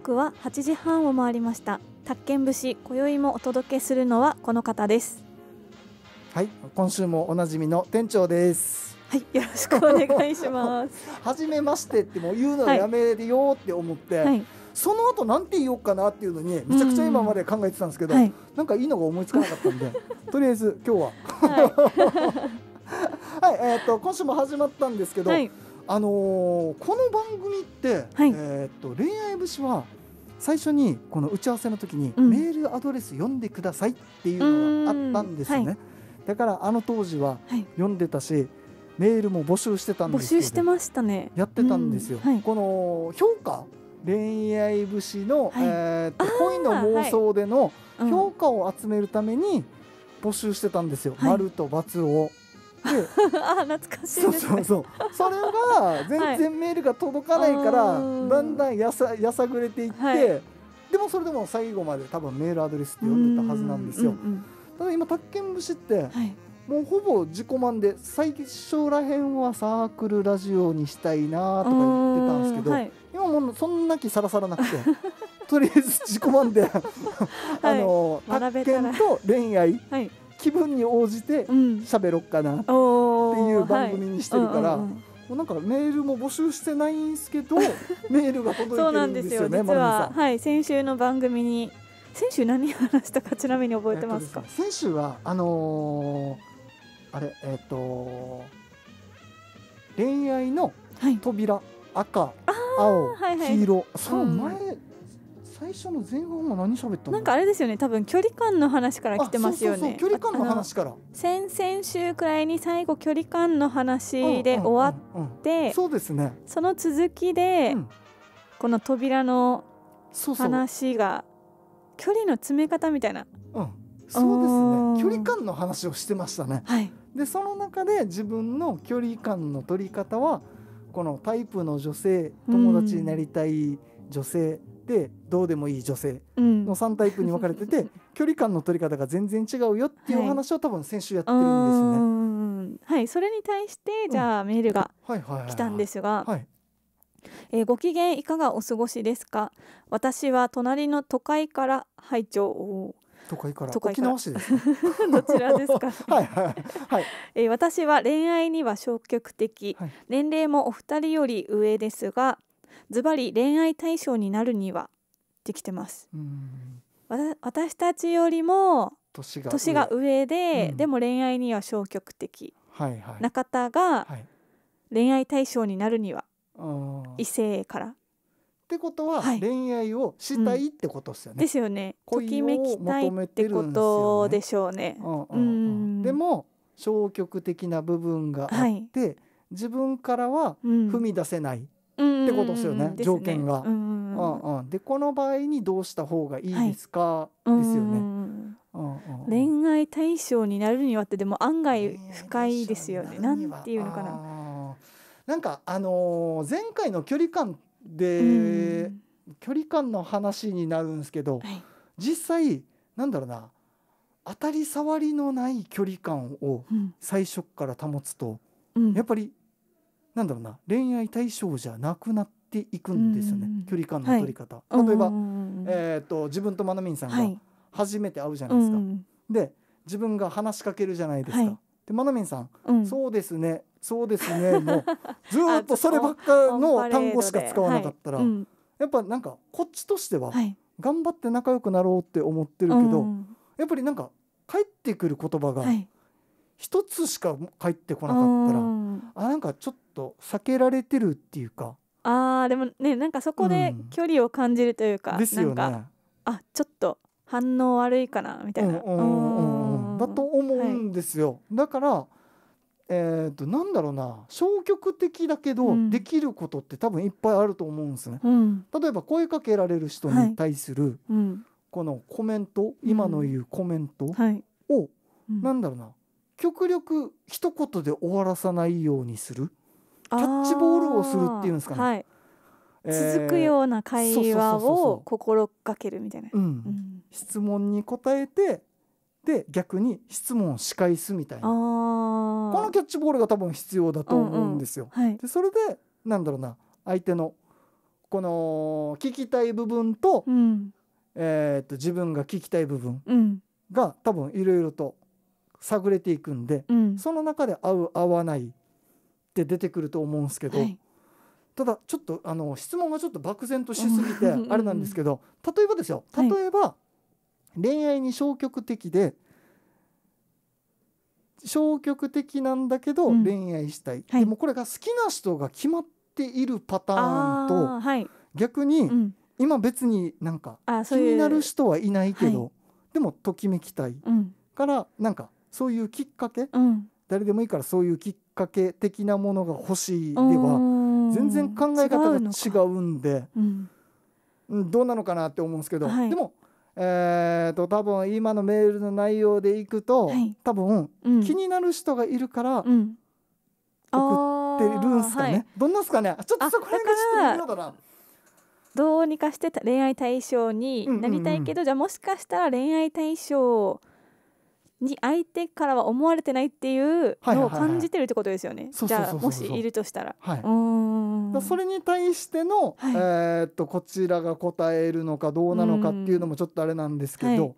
刻は8時半を回りました宅建節今宵もお届けするのはこの方ですはい今週もおなじみの店長ですはいよろしくお願いします 初めましてってもう言うのやめるよって思って、はいはいその後なんて言おうかなっていうのにめちゃくちゃ今まで考えてたんですけど、うんはい、なんかいいのが思いつかなかったんで とりあえず今日ははい、はい、えー、っと今週も始まったんですけど、はい、あのー、この番組って、はい、えっと恋愛節は最初にこの打ち合わせの時に、メールアドレス読んでくださいっていうのがあったんですよね、はい、だからあの当時は読んでたし、はい、メールも募集してたんですけど募集してましたねやってたんですよ、うん、この評価恋愛節の、えと恋の妄想での評価を集めるために募集してたんですよ、丸と×を。あ懐かしい、ね、そうそうそうそれが全然メールが届かないから、はい、だんだんやさやさぐれていって、はい、でもそれでも最後まで多分メールアドレスって呼んでたはずなんですよ。うんうん、ただ今宅建節って、はい、もうほぼ自己満で最初らへんはサークルラジオにしたいなとか言ってたんですけど、はい、今もうそんな気さらさらなくて とりあえず自己満であの、はい、宅建と恋愛、はい気分に応じて喋ろっかなっていう番組にしてるから。もうなんかメールも募集してないんですけど メールが届いてるんですよね。よ実は、はい、先週の番組に先週何話したかちなみに覚えてますか、すね、先週はあのー、あれえっ、ー、と恋愛の扉、はい、赤青、はいはい、黄色その前、うん最初の前半は何喋ったなんかあれですよね多分距離感の話から来てますよね距離感の話から先々週くらいに最後距離感の話で終わってそうですねその続きで、うん、この扉の話が距離の詰め方みたいな、うん、そうですね距離感の話をしてましたね、はい、でその中で自分の距離感の取り方はこのタイプの女性友達になりたい女性、でどうでもいい女性の3タイプに分かれてて、うん、距離感の取り方が全然違うよっていうお話を多分先週やってるんですよね。はい、はい、それに対してじゃあメールが来たんですが。えー、ご機嫌いかがお過ごしですか私は隣の都会から拝聴都会から沖縄市です どちらですか はいはいえ私は恋愛には消極的、はい、年齢もお二人より上ですがズバリ恋愛対象になるにはできてます。私たちよりも年が上が上で、うん、でも恋愛には消極的、はいな方が恋愛対象になるには、はい、異性から。ってことは、はい、恋愛をしたいってことですよね。うん、ですよね。ときめきたいってことでしょうね。でも消極的な部分があって、はい、自分からは踏み出せない。うんってことですよね条件が。うんうん、でこの場合にどうした方がいいですか、ですよね。恋愛対象になるにはってでも案外深いですよね。なんていうのかな。なんかあの前回の距離感で、距離感の話になるんですけど、実際なんだろうな当たり障りのない距離感を最初から保つと、やっぱりなんだろうな恋愛対象じゃなくなっていくんですよね、距離感の取り方、はい、例えば、えーと、自分とまなみんさんが初めて会うじゃないですか、はい、で自分が話しかけるじゃないですか、はい、でまなみんさん、そうですねそうですね もうずっとそればっかの単語しか使わなかったら、やっぱなんかこっちとしては頑張って仲良くなろうって思ってるけど、やっぱりなんか返ってくる言葉が一つしか返ってこなかったら、あなんかちょっとと避けられてるっていうかあーでもねなんかそこで距離を感じるというか、うん、ですよねあちょっと反応悪いかなみたいな、うんだと思うんですよ、はい、だからえーと、となんだろうな消極的だけどできることって多分いっぱいあると思うんですね。うん、例えば声かけられる人に対する、このコメント、うん、今の言うコメントを、はいなんだろうな極力一言で終わらさないようにする。キャッチボールをするっていうんですかね、はいえー、続くような会話を心がけるみたいな、質問に答えてで逆に質問を仕返すみたいなこのキャッチボールが多分必要だと思うんですよ。うんうんはい、でそれでなんだろうな相手のこの聞きたい部分とうん、えー、っと自分が聞きたい部分が、多分いろいろと探れていくんで、うん、その中で合う合わないって出てくると思うんですけど、はい、ただちょっとあの質問がちょっと漠然としすぎてあれなんですけど例えばですよ例えば、恋愛に消極的で消極的なんだけど恋愛したい、うんはい、でもこれが好きな人が決まっているパターンと、はい、逆に、うん、今別になんか気になる人はいないけど、はい、でもときめきたい、うん、からなんかそういうきっかけ、誰でもいいからそういうきっかけ的なものが欲しいでは全然考え方が違うんで、うん、どうなのかなって思うんですけど、はい、でも、えーと、多分今のメールの内容でいくと、はい、多分、うん、気になる人がいるから、うん送ってるんすかね、はい、どんなすかねちょっとそこら辺がどうにかして恋愛対象になりたいけど、うんうんうん、じゃあもしかしたら恋愛対象に相手からは思われてないっていうのを感じてるってことですよね。じゃあもしいるとしたら、はい、うんそれに対しての、はい、えっとこちらが答えるのかどうなのかっていうのもちょっとあれなんですけど、はい、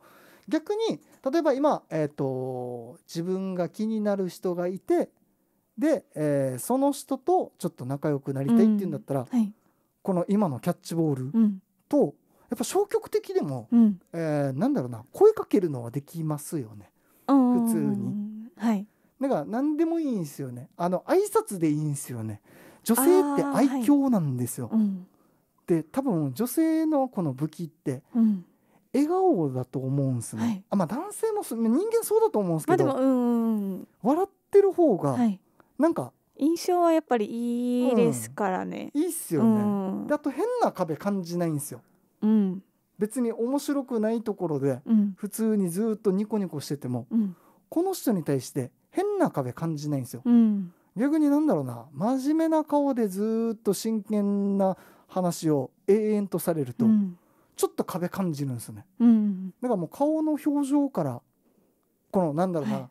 逆に例えば今、えー、っと自分が気になる人がいてで、えー、その人とちょっと仲良くなりたいっていうんだったら、この今のキャッチボールと、うん、やっぱ消極的でも、うん、えー、なんだろうな声かけるのはできますよね。普通に。はい、だから何でもいいんですよねあの挨拶でいいんですよね女性って愛嬌なんですよ。はいで多分女性のこの武器って、うん、笑顔だと思うんですね。はい、あまあ男性も人間そうだと思うんですけど、まあ、笑ってる方が、なんか印象はやっぱりいいですからね。うん、いいっすよね。であと変な壁感じないんですよ。うん、別に面白くないところで、普通にずっとニコニコしてても、うん、この人に対して変な壁感じないんですよ、うん、逆になんだろうな真面目な顔でずっと真剣な話を永遠とされると、ちょっと壁感じるんですね、だからもう顔の表情からこのなんだろうな、は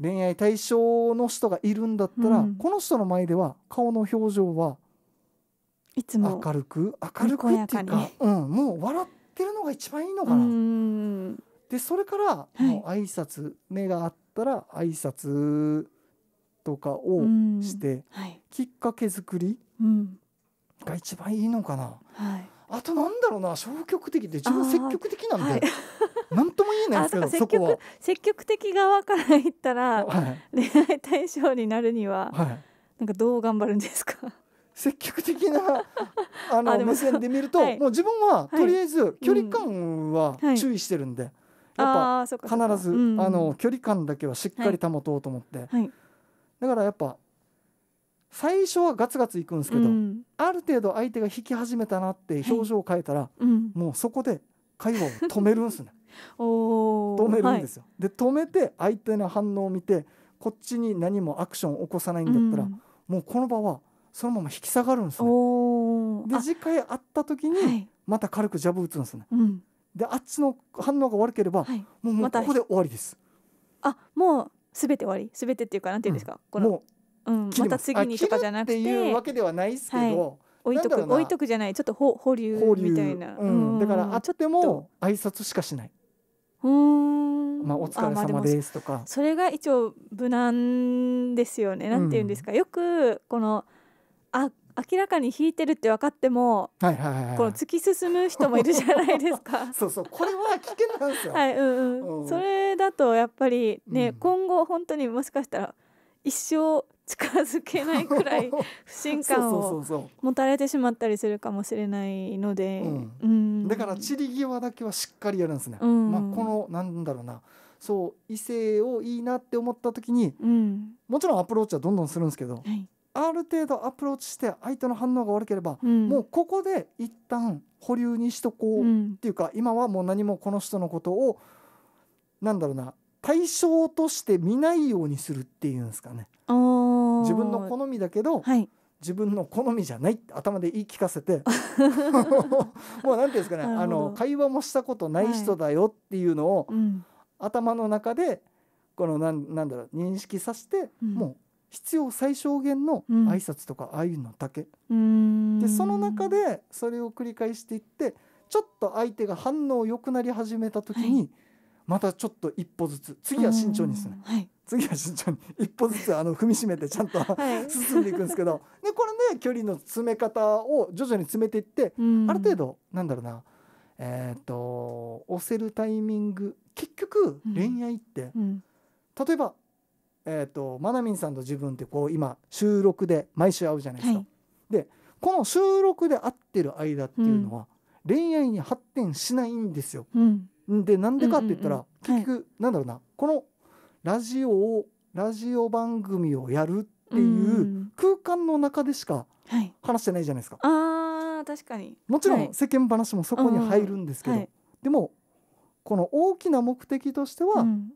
い、恋愛対象の人がいるんだったら、この人の前では顔の表情はいつも明るく明るくっていうか、うん、もう笑ってるのが一番いいのかな。でそれからもう挨拶、はい、目があったら挨拶とかをして、はい、きっかけ作りが一番いいのかな。はいあとなんだろうな消極的で自分積極的なんで、なんとも言えないですけどそこは積極的側から言ったら、はい、恋愛対象になるには、はい、なんかどう頑張るんですか積極的な あの目線で見ると、もう自分はとりあえず距離感は注意してるんで、やっぱ必ずあの距離感だけはしっかり保とうと思って、だからやっぱ最初はガツガツいくんですけど、ある程度相手が引き始めたなって表情を変えたら、もうそこで会話を止めるんですね。止めるんですよ、で止めて相手の反応を見てこっちに何もアクションを起こさないんだったら、もうこの場はそのまま引き下がるんですねで次回会った時にまた軽くジャブ打つんですね、はい、であっちの反応が悪ければ、はい、もうもうここで終わりです、ま、あもうすべて終わりすべてっていうかなんていうんですか、うん、このもう、うん、また次にとかじゃなくてっていうわけではないですけど、はい置いとく置いとくじゃないちょっと保留みたいな、うん、だからあっても挨拶しかしないうんまあお疲れ様ですとか、まあ、それが一応無難ですよねなんて言うんですか、うん、よくこの「あ明らかに引いてるって分かっても、はいはいはいこの突き進む人もいるじゃないですか。そうそう、これは危険なんですよ。はい、うん、うん、うん、それだとやっぱりね、うん、今後本当にもしかしたら一生近づけないくらい 不信感を持たれてしまったりするかもしれないので、うん、だから散り際だけはしっかりやるんですね。うん、まあこのなんだろうな。そう異性をいいなって思った時に、うん、もちろんアプローチはどんどんするんですけど、はいある程度アプローチして相手の反応が悪ければ、うん、もうここで一旦保留にしとこうっていうか、うん、今はもう何もこの人のことをなんだろうな対象として見ないようにするっていうんですかね。自分の好みだけど、はい、自分の好みじゃないって頭で言い聞かせて もう何ていうんですかねあの会話もしたことない人だよっていうのを、はい頭の中でこのなんだろう認識させて、もう必要最小限の挨拶とかああいうのだけ、うん、でその中でそれを繰り返していってちょっと相手が反応良くなり始めた時に、はい、またちょっと一歩ずつ次は慎重にですね、はい、次は慎重に一歩ずつあの踏みしめてちゃんと はい、進んでいくんですけどでこれね距離の詰め方を徐々に詰めていってある程度なんだろうなえっ、ー、と押せるタイミング結局恋愛って、うんうん、例えばえーと、とマナミンさんと自分ってこう今収録で毎週会うじゃないですか。はい、でこの収録で会ってる間っていうのは、うん、恋愛に発展しないんですよ。うん、でなんでかって言ったら、うんうんうん、結局、はい、なんだろうなこのラジオをラジオ番組をやるっていう空間の中でしか話してないじゃないですか。はい、あ確かにもちろん世間話もそこに入るんですけど、でもこの大きな目的としては、うん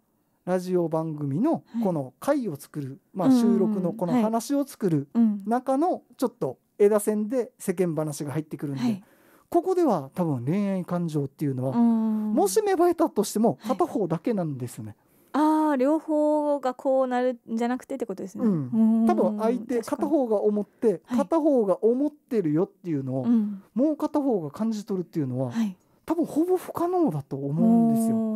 ラジオ番組のこの回を作る、はい、まあ、収録のこの話を作る中のちょっと枝線で世間話が入ってくるんで、はい、ここでは多分恋愛感情っていうのはもし芽生えたとしても片方だけなんですね。はい、あ両方がこうなるんじゃなくてってことですね、うん、多分相手片方が思って片方が思ってるよっていうのを、もう片方が感じ取るっていうのは、多分ほぼ不可能だと思うんですよ。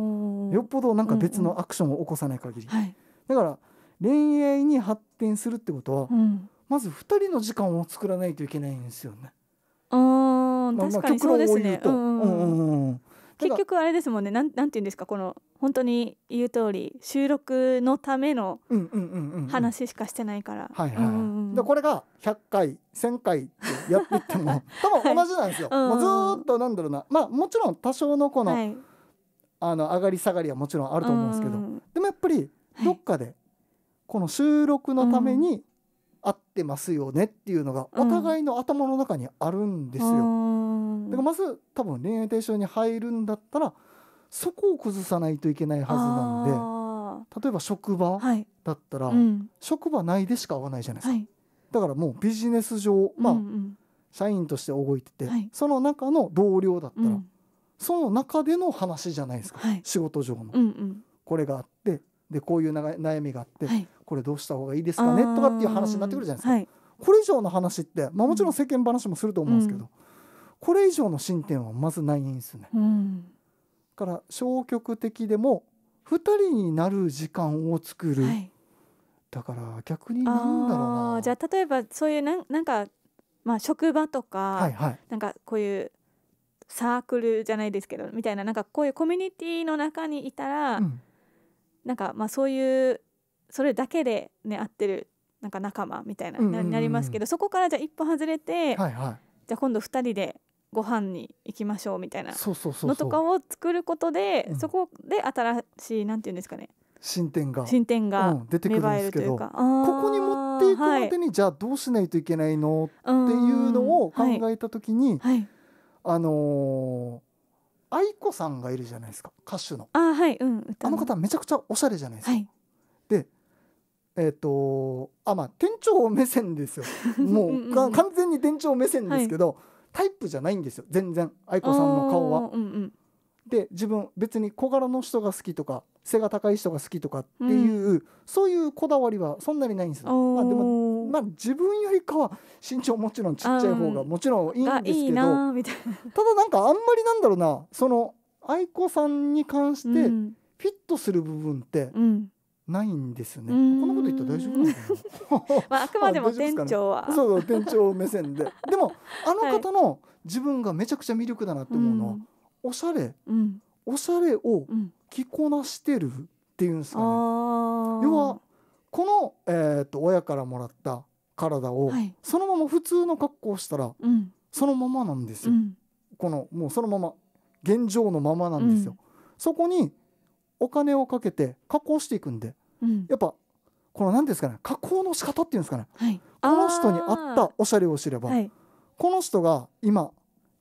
よっぽどなんか別のアクションを起こさない限り、うんうん、だから恋愛に発展するってことは、うん、まず2人の時間を作らないといけないんですよね。うんまあ、確かにそうですね、うんうんうん、結局あれですもんねなんなんて言うんですかこの本当に言う通り収録のための話しかしてないから。はいはい、うこれが100回1,000回やっていても 多分同じなんですよ。はい、もうずっとなんだろうなまあもちろん多少のこの、はいあの上がり下がりはもちろんあると思うんですけど、うん、でもやっぱりどっかでこの収録のために合ってますよねっていうのがお互いの頭の中にあるんですよ。だからまず多分恋愛対象に入るんだったらそこを崩さないといけないはずなんで例えば職場だったら、はいうん、職場内でしか会わないじゃないですか。はい、だからもうビジネス上まあ、うんうん、社員として動いてて、はい、その中の同僚だったら、うんその中での話じゃないですか、はい、仕事上の、うんうん、これがあってでこういうな悩みがあって、はい、これどうした方がいいですかねとかっていう話になってくるじゃないですか、はい、これ以上の話って、まあ、もちろん世間話もすると思うんですけど、うん、これ以上の進展はまずないんですね、うん、から消極的でも2人になる時間を作る、だから逆になんだろうなじゃあ例えばそういうなんなんかまあ職場とか、はいはい、なんかこういうサークルじゃないですけどみたいななんかこういうコミュニティの中にいたら、うん、なんかまあそういうそれだけでね合ってるなんか仲間みたいな、うなりますけどそこからじゃ一歩外れて、はいはい、じゃ今度2人でご飯に行きましょうみたいなのとかを作ることでそこで新しいなんていうんですかね進展が進展が、うん、出てくるんですけどここに持っていくまでに、はい、じゃあどうしないといけないのっていうのを考えた時に、はいはいあのー、愛子さんがいるじゃないですか歌手のあ,、はいうん、あの方めちゃくちゃおしゃれじゃないですか。はい、でえーとあまあ、店長目線ですよ もう完全に店長目線ですけど、はい、タイプじゃないんですよ全然愛子さんの顔は。うんうん、で自分別に小柄の人が好きとか背が高い人が好きとかっていう、うん、そういうこだわりはそんなにないんですよ。まあ、でも、まあ、自分よりかは身長もちろんちっちゃい方がもちろんいいんですけどただなんかあんまりなんだろうなその愛子さんに関してフィットする部分って、うんないんですね。こんなこと言ったら大丈夫なの まあ、くまでも 店長はね。そうそう、店長目線で。でも、あの方の自分がめちゃくちゃ魅力だなって思うのは、はい、おしゃれ、うん、おしゃれを着こなしてるっていうんですかね。要はこの、えー、と親からもらった体を、そのまま普通の格好をしたら、そのままなんですよ、うん、このもうそのまま現状のままなんですよ。うん、そこにお金をかけて加工していくんで、うん、やっぱこの何ですかね加工の仕方っていうんですかね、はい、この人に合ったおしゃれを知れば、はい、この人が今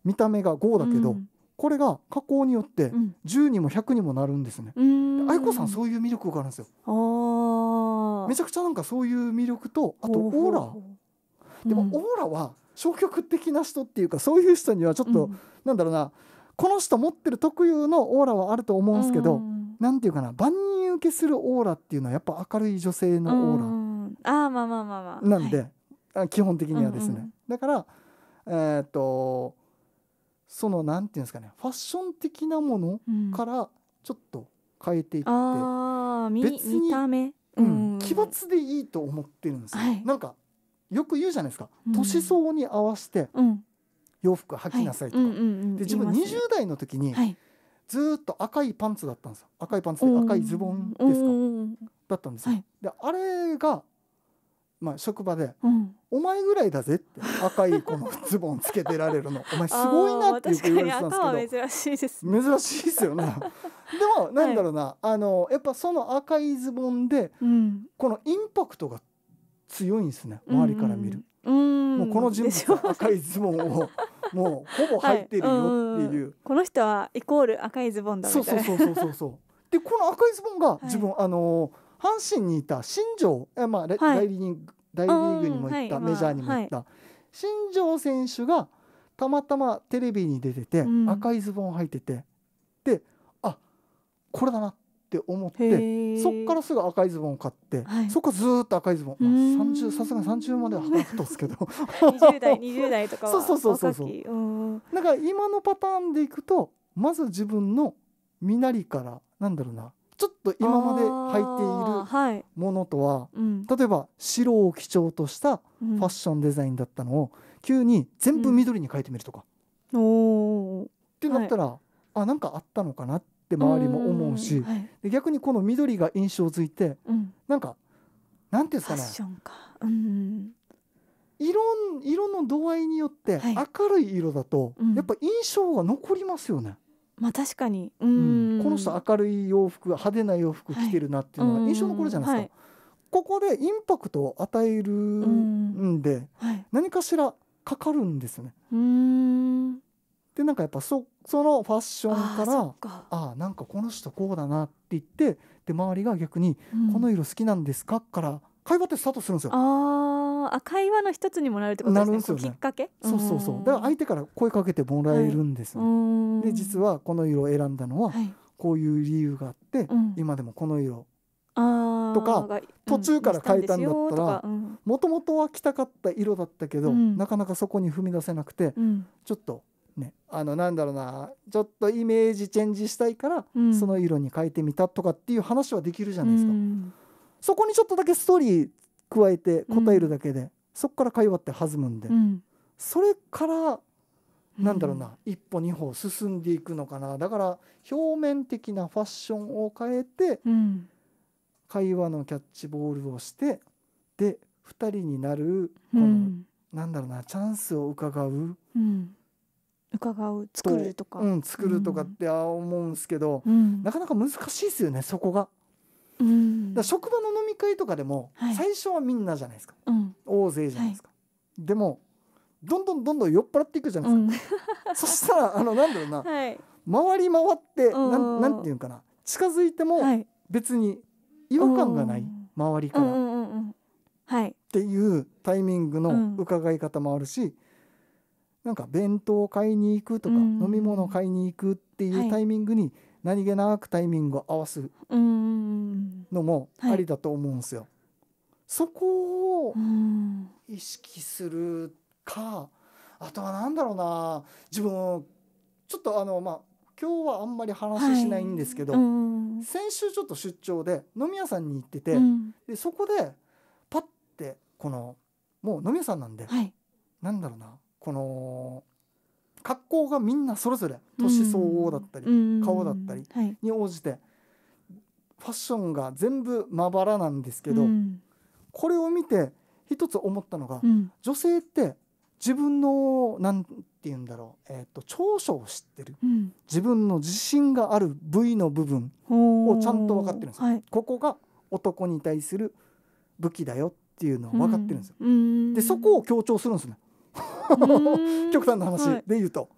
見た目が5だけど、うん、これが加工によって10にも100にもなるんですね、うん、愛子さんそういう魅力があるんですよめちゃくちゃなんかそういう魅力とあとオーラでもオーラは消極的な人っていうかそういう人にはちょっと、うん、なんだろうなこの人持ってる特有のオーラはあると思うんですけど、うん、なんていうかな万人受けするオーラっていうのはやっぱ明るい女性のオーラ、うん、あまあまあまあまあなんで、はい、基本的にはですね、うんうん、だからえっ、とそのなんていうんですかねファッション的なものからちょっと変えていって、うん、別に見た目、うん、奇抜でいいと思ってるんですよ、はい、なんかよく言うじゃないですか、うん、年相に合わせて洋服履きなさいとか、で自分20代の時にずっと赤いパンツだったんですよ赤いパンツで赤いズボンですかだったんですよ、はい、であれがまあ、職場で、うん、お前ぐらいだぜ」って赤いこの ズボンつけてられるのお前すごいなって言われてたんですけど珍しいです、ね、珍しいですよね でもなんだろうな、はい、あのやっぱその赤いズボンで、うん、このインパクトが強いんですね周りから見る、うん、もうこの人物赤いズボンをもうほぼ入ってるよっていう,、この人はイコール赤いズボンだみたいなそうそうそうそうそうでこの赤いズボンが自分、はい、あの阪神にいた新庄、まあ、はい、大リーグ大リーグにも行ったメジャーにも行った、新庄選手がたまたまテレビに出てて、うん、赤いズボンを履いててであこれだなって思ってそっからすぐ赤いズボンを買って、はい、そっからずっと赤いズボン、三十さすがに30までは履くとすけど20代20代とかは そうそうそうそうだから今のパターンでいくとまず自分の身なりからなんだろうなちょっと今まで履いているものとは、例えば白を基調としたファッションデザインだったのを急に全部緑に変えてみるとか、うん、ってなったら、はい、あなんかあったのかなって周りも思うし、はい、で逆にこの緑が印象づいて、うん、なんかなんていうんですかねうん、色色の度合いによって明るい色だと、やっぱ印象が残りますよね。うんまあ確かに、うん、この人明るい洋服派手な洋服着てるなっていうのが印象の頃じゃないですか、ここでインパクトを与えるんで、何かしらかかるんですね。でなんかやっぱそそのファッションからああなんかこの人こうだなって言ってで周りが逆に「この色好きなんですか?」から会話ってスタートするんですよ。ああ会話の一つにもなるってことですね。なるんですよねきっかけそうそうそうだから相手から声かけてもらえるんですね、はい、で実はこの色を選んだのはこういう理由があって、はい、今でもこの色とか、途中から変えたんだったらもともとは着たかった色だったけど、うん、なかなかそこに踏み出せなくて、うん、ちょっとねあのなんだろうなちょっとイメージチェンジしたいから、その色に変えてみたとかっていう話はできるじゃないですか。そこにちょっとだけストーリー加えて答えるだけで、うん、そこから会話って弾むんで、うん、それからなんだろうな、一歩二歩進んでいくのかなだから表面的なファッションを変えて、会話のキャッチボールをしてで2人になるこの、うん、なんだろうなチャンスを伺う。う伺う作るとか、うん、作るとかって思うんですけど、なかなか難しいですよねそこが。うん、だ職場の飲み会とかでも、最初はみんなじゃないですか、大勢じゃないですか、はい、でもどんどんどんどん酔っ払っていくじゃないですか、うん、そしたらあのなんだろうな、はい、回り回ってなんなんていうかな近づいても別に違和感がない周りから、っていうタイミングの伺い方もあるし、なんか弁当を買いに行くとか、飲み物買いに行くっていうタイミングに、はい何気なくタイミングを合わすのもありだと思うんですよ。はい、そこを意識するかあとは何だろうな自分ちょっとあのまあ今日はあんまり話しないんですけど、はい、先週ちょっと出張で飲み屋さんに行ってて、うん、でそこでパッてこのもう飲み屋さんなんで、はい、なんだろうなこの格好がみんなそれぞれ年相応だったり、顔だったりに応じて、ファッションが全部まばらなんですけど、これを見て一つ思ったのが、女性って自分のなんて言うんだろう、えー、と長所を知ってる、自分の自信がある部位の部分をちゃんと分かってるんですよ。ここが男に対する武器だよっていうの分かってるんですよ。でそこを強調するんですね。極端な話で言うと、はい、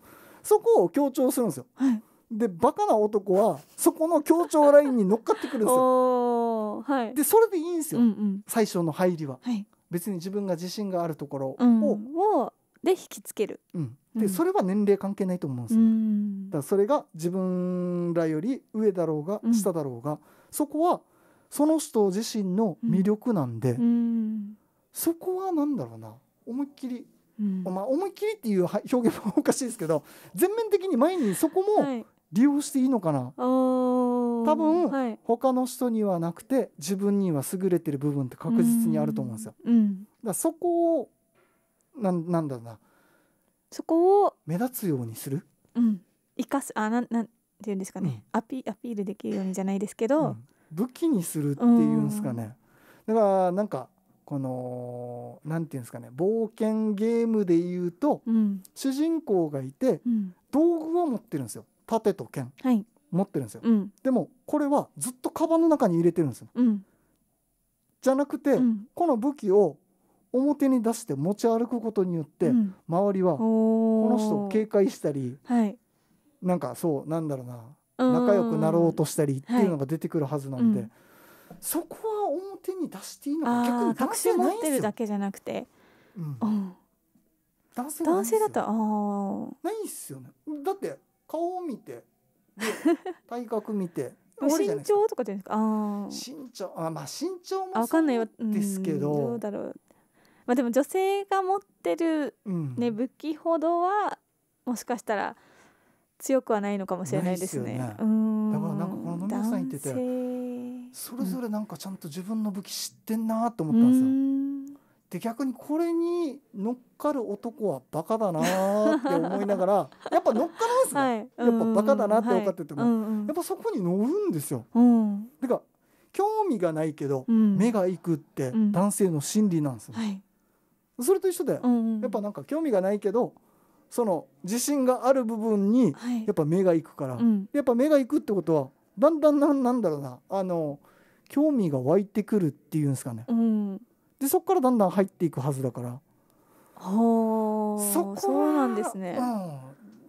そこを強調するんですよ。はいでバカな男はそこの協調ラインに乗っかってくるんですよ。はい、でそれでいいんですよ、うんうん、最初の入りは、はい、別に自分が自信があるところをうん、で引きつける、うん、で、それは年齢関係ないと思うんですよ、ね、だからそれが自分らより上だろうが下だろうが、そこはその人自身の魅力なんで、そこは何だろうな思いっきりうんまあ、思いっきりっていう表現もおかしいですけど 全面的に前にそこも利用していいのかな、はい、多分、他の人にはなくて自分には優れてる部分って確実にあると思うんですよ。うんうん、だそこをななんだろうなそこを目立つようにする、うん、生かすあななんていうんですかね、うん、アピアピールできるようにじゃないですけど、うん、武器にするっていうんですかね。だからなんかこの何て言うんですかね冒険ゲームでいうと、うん、主人公がいて、うん、道具を持ってるんですよ盾と剣、はい、持ってるんですよ、うん、でもこれはずっとカバンの中に入れてるんですよ、じゃなくて、この武器を表に出して持ち歩くことによって、周りはこの人を警戒したり、はい、なんかそうなんだろうな仲良くなろうとしたりっていうのが出てくるはずなんで、はい、そこは表に出していいのか逆に学習持ってるだけじゃなくて、うん、男性男性だとああないっすよねだって顔を見て 体格見て身長とかじゃないですかあ身長あまあ身長もそうですけどどうだろうまあでも女性が持ってるね、武器ほどはもしかしたら強くはないのかもしれないですね。すねだからなんかこの野宮さん言っててそれぞれなんかちゃんと自分の武器知ってんなと思ったんですよ。で逆にこれに乗っかる男はバカだなって思いながら やっぱ乗っかるんですね、はい、やっぱバカだなって分かってても、はい、やっぱそこに乗るんですよ。うん、てか興味がないけど、うん、目がいくって男性の心理なんですよ。うんそれと一緒で、うんうん、やっぱなんか興味がないけどその自信がある部分にやっぱ目がいくから、やっぱ目がいくってことはだんだんなんなんだろうなあの興味が湧いてくるっていうんですかね、うん、でそこからだんだん入っていくはずだから。はそそうなんですね、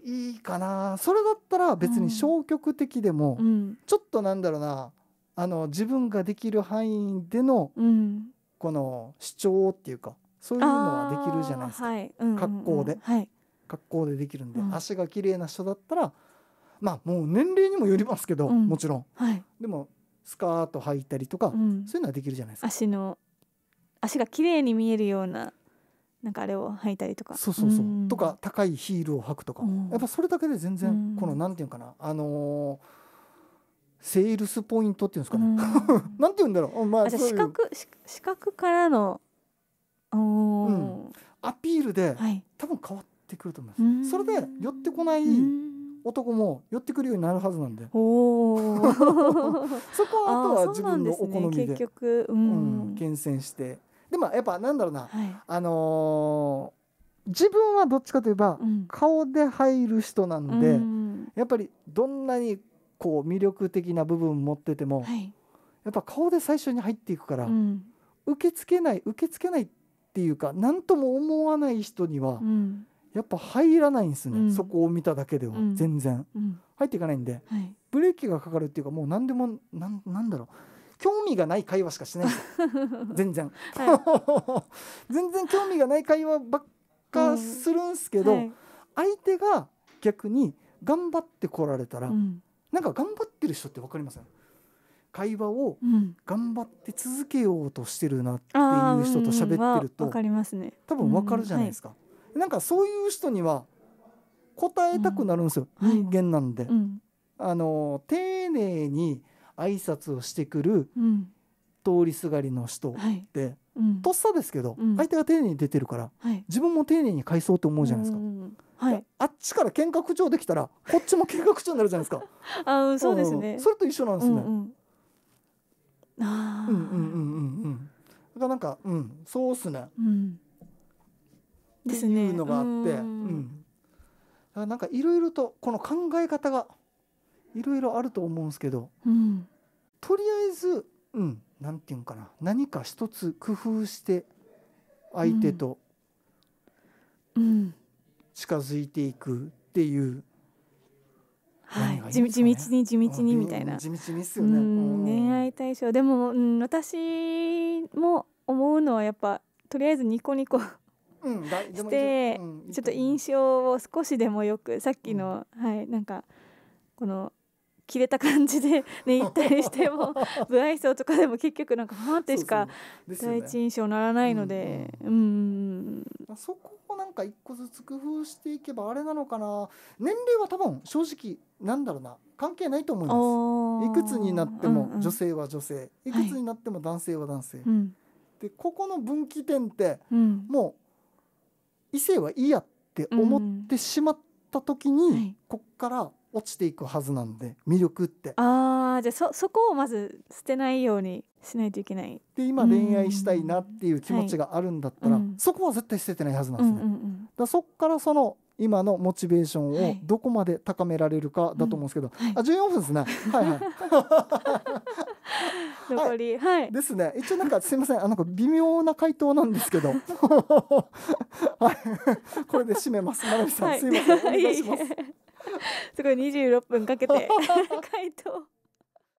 うん、いいかなそれだったら別に消極的でも、うん、ちょっとなんだろうなあの自分ができる範囲での、うん、この主張っていうかそういうのはできるじゃないですか、はいうんうん、格好で、はい、格好でできるんで、足が綺麗な人だったらまあもう年齢にもよりますけど、うん、もちろん、はい、でもスカート履いたりとか、うん、そういうのはできるじゃないですか足の足が綺麗に見えるようななんかあれを履いたりとかそうそうそう、うん、とか高いヒールを履くとか、やっぱそれだけで全然このなんていうかなあのーセールスポイントっていうんですかね。うん、なんて言うんだろう。まあ、資格資格からの、うん、アピールで、はい、多分変わってくると思います。それで寄ってこない、男も寄ってくるようになるはずなんで そこはあとは自分のお好みで、ね、結局、うん、うん、厳選してでもやっぱなんだろうな、はい、あのー、自分はどっちかといえば、顔で入る人なんで、うん、やっぱりどんなにこう魅力的な部分持ってても、はい、やっぱ顔で最初に入っていくから、受け付けない受け付けないっていうか何とも思わない人には、うんやっぱ入らないんですね、うん、そこを見ただけでは、全然、入っていかないんで、はい、ブレーキがかかるっていうかもう何でもなんなんだろう興味がない会話しかしない 全然、はい、全然興味がない会話ばっかするんですけど、はい、相手が逆に頑張ってこられたら、うん、なんか頑張ってる人って分かりません会話を頑張って続けようとしてるなっていう人と喋ってると、うん、分かりますね多分分かるじゃないですか、うんはいなんかそういう人には答えたくなるんですよ、うん、人間なんで、はい、あの丁寧に挨拶をしてくる通りすがりの人って、はいとっさですけど、うん、相手が丁寧に出てるから、はい、自分も丁寧に返そうと思うじゃないですか。はい、あっちから見学長できたらこっちも見学長になるじゃないですか。あそうですね、それと一緒なんですね。うんうんあうんうんうんうんうん。だからなんかうんそうっすね。うん、っていうのがあって、ね、うん、だからなんかいろいろとこの考え方がいろいろあると思うんですけど、うん、とりあえず、うん、なんていうんかな何か一つ工夫して相手と近づいていくっていう。はい、地道に地道にみたいな地道にっすよね、恋愛対象でも、うん、私も思うのはやっぱとりあえずニコニコして、ちょっと印象を少しでもよくさっきの、はいなんかこの切れた感じで ね行ったりしても不愛想とかでも結局なんかハーってしか第一印象ならないのでうんそこをなんか一個ずつ工夫していけばあれなのかな年齢は多分正直なんだろうな関係ないと思いますいくつになっても女性は女性、いくつになっても男性は男性、でここの分岐点って、も異性はいいやって思ってしまった時に、うんはい、こっから落ちていくはずなんで魅力ってああじゃあそそこをまず捨てないようにしないといけないで今恋愛したいなっていう気持ちがあるんだったら、はい、そこは絶対捨ててないはずなんですね、うんうんうん、だそこからその今のモチベーションをどこまで高められるかだと思うんですけど、はい、あ14分ですね、はいはい 残り、はい、はい、ですね一応なんかすみませんあなんか微妙な回答なんですけど はいこれで締めますまなみさん、はい、すいませんお願いします すごい二十六分かけて回答